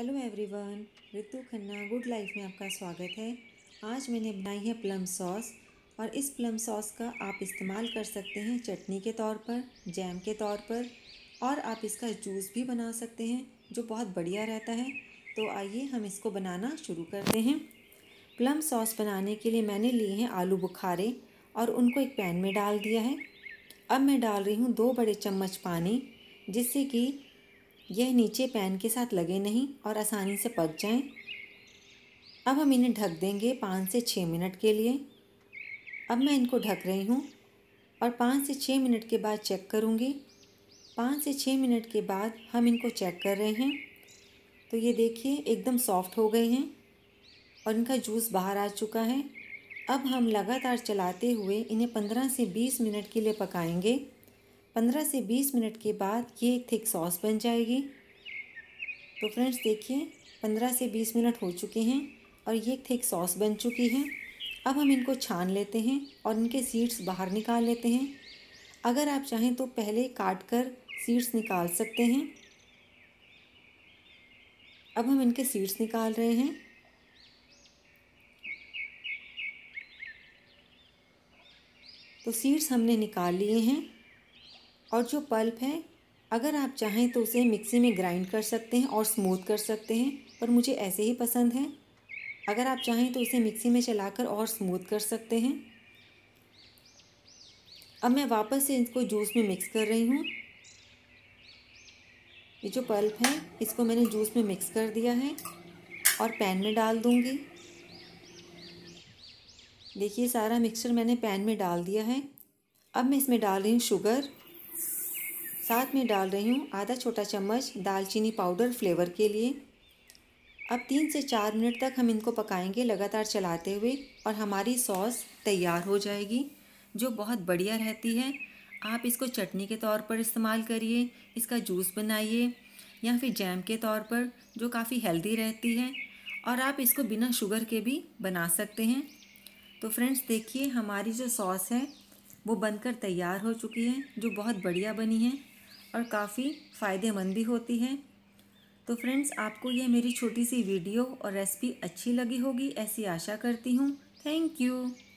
Hello everyone Ritu Khanna good life में आपका स्वागत है आज मैंने बनाई है प्लम सॉस और इस प्लम सॉस का आप इस्तेमाल कर सकते हैं चटनी के तौर पर जैम के तौर पर और आप इसका जूस भी बना सकते हैं जो बहुत बढ़िया रहता है तो आइए हम इसको बनाना शुरू करते हैं प्लम सॉस बनाने के लिए मैंने लिए हैं आलू बुखारे और उनको एक पैन में डाल दिया है अब मैं डाल रही हूँ दो बड़े चम्मच पानी जिससे कि यह नीचे पैन के साथ लगे नहीं और आसानी से पक जाएं। अब हम इन्हें ढक देंगे पाँच से छः मिनट के लिए अब मैं इनको ढक रही हूँ और पाँच से छः मिनट के बाद चेक करूँगी पाँच से छः मिनट के बाद हम इनको चेक कर रहे हैं तो ये देखिए एकदम सॉफ्ट हो गए हैं और इनका जूस बाहर आ चुका है अब हम लगातार चलाते हुए इन्हें पंद्रह से बीस मिनट के लिए पकाएंगे पंद्रह से बीस मिनट के बाद ये एक थिक सॉस बन जाएगी तो फ्रेंड्स देखिए पंद्रह से बीस मिनट हो चुके हैं और ये थिक सॉस बन चुकी है अब हम इनको छान लेते हैं और इनके सीड्स बाहर निकाल लेते हैं अगर आप चाहें तो पहले काट कर सीड्स निकाल सकते हैं अब हम इनके सीड्स निकाल रहे हैं तो सीड्स हमने निकाल लिए हैं और जो पल्प है अगर आप चाहें तो उसे मिक्सी में ग्राइंड कर सकते हैं और स्मूथ कर सकते हैं पर मुझे ऐसे ही पसंद है अगर आप चाहें तो उसे मिक्सी में चलाकर और स्मूथ कर सकते हैं अब मैं वापस से इसको जूस में मिक्स कर रही हूँ ये जो पल्प है इसको मैंने जूस में मिक्स कर दिया है और पैन में डाल दूँगी देखिए सारा मिक्सचर मैंने पैन में डाल दिया है अब मैं इसमें डाल रही हूँ शुगर साथ में डाल रही हूँ आधा छोटा चम्मच दालचीनी पाउडर फ्लेवर के लिए अब तीन से चार मिनट तक हम इनको पकाएंगे लगातार चलाते हुए और हमारी सॉस तैयार हो जाएगी जो बहुत बढ़िया रहती है आप इसको चटनी के तौर पर इस्तेमाल करिए इसका जूस बनाइए या फिर जैम के तौर पर जो काफ़ी हेल्दी रहती है और आप इसको बिना शुगर के भी बना सकते हैं तो फ्रेंड्स देखिए हमारी जो सॉस है वो बनकर तैयार हो चुकी है जो बहुत बढ़िया बनी है और काफ़ी फ़ायदेमंद भी होती हैं तो फ्रेंड्स आपको ये मेरी छोटी सी वीडियो और रेसिपी अच्छी लगी होगी ऐसी आशा करती हूँ थैंक यू